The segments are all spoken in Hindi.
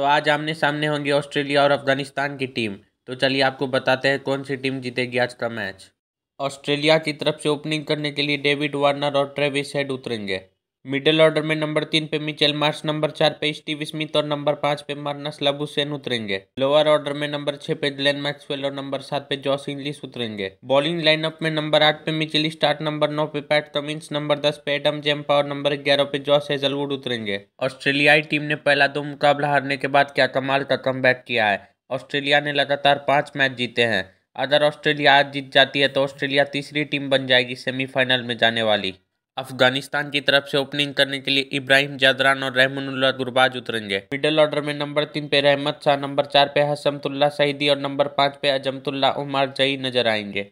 तो आज आमने सामने होंगी ऑस्ट्रेलिया और अफगानिस्तान की टीम तो चलिए आपको बताते हैं कौन सी टीम जीतेगी आज का मैच ऑस्ट्रेलिया की तरफ से ओपनिंग करने के लिए डेविड वार्नर और ट्रेविस हेड उतरेंगे मिडिल ऑर्डर में नंबर तीन पे मिचेल मार्स नंबर चार पे स्टीव स्मिथ और नंबर पाँच पे मार्नस लबुसेन उतरेंगे लोअर ऑर्डर में नंबर छह पे ग्लेन मैक्सवेल और नंबर सात पे जॉस इंग्लिस उतरेंगे बॉलिंग लाइनअप में नंबर आठ पे मिचेल स्टार्ट नंबर नौ पे पैट कमिंस नंबर दस पे एडम जेम्पा और नंबर ग्यारह पे जॉस हेजलवुड उतरेंगे ऑस्ट्रेलियाई टीम ने पहला दो मुकाबला हारने के बाद क्या कमाल का कम किया है ऑस्ट्रेलिया ने लगातार पाँच मैच जीते हैं अगर ऑस्ट्रेलिया आज जीत जाती है तो ऑस्ट्रेलिया तीसरी टीम बन जाएगी सेमीफाइनल में जाने वाली अफगानिस्तान की तरफ से ओपनिंग करने के लिए इब्राहिम जादरान और रहमानुल्ला गुरबाज उतरेंगे मिडल ऑर्डर में नंबर तीन पे रहमत शाह नंबर चार पे हसमतुल्ला सईदी और नंबर पाँच पे अजमतुल्ला उमर जई नजर आएंगे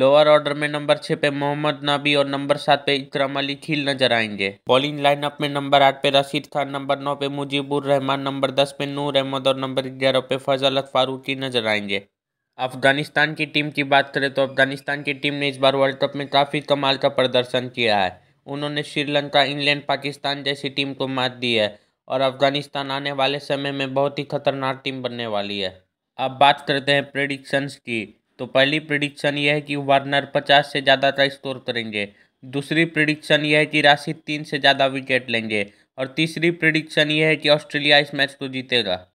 लोअर ऑर्डर में नंबर छः पे मोहम्मद नबी और नंबर सात पे इकराम अली खील नजर आएंगे बॉलिंग लाइनअप में नंबर आठ पे रशीद खान नंबर नौ पे मुजीबुर रहमान नंबर दस पे नूर अहमद और नंबर ग्यारह पे फजल फारूकी नजर आएंगे अफगानिस्तान की टीम की बात करें तो अफगानिस्तान की टीम ने इस बार वर्ल्ड कप में काफ़ी कमाल का प्रदर्शन किया है उन्होंने श्रीलंका इंग्लैंड पाकिस्तान जैसी टीम को मात दी है और अफगानिस्तान आने वाले समय में बहुत ही खतरनाक टीम बनने वाली है अब बात करते हैं प्रडिक्शंस की तो पहली प्रडिक्शन यह है कि वार्नर पचास से ज़्यादा का स्कोर करेंगे दूसरी प्रडिक्शन यह है कि राशिद तीन से ज़्यादा विकेट लेंगे और तीसरी प्रडिक्शन यह है कि ऑस्ट्रेलिया इस मैच को जीतेगा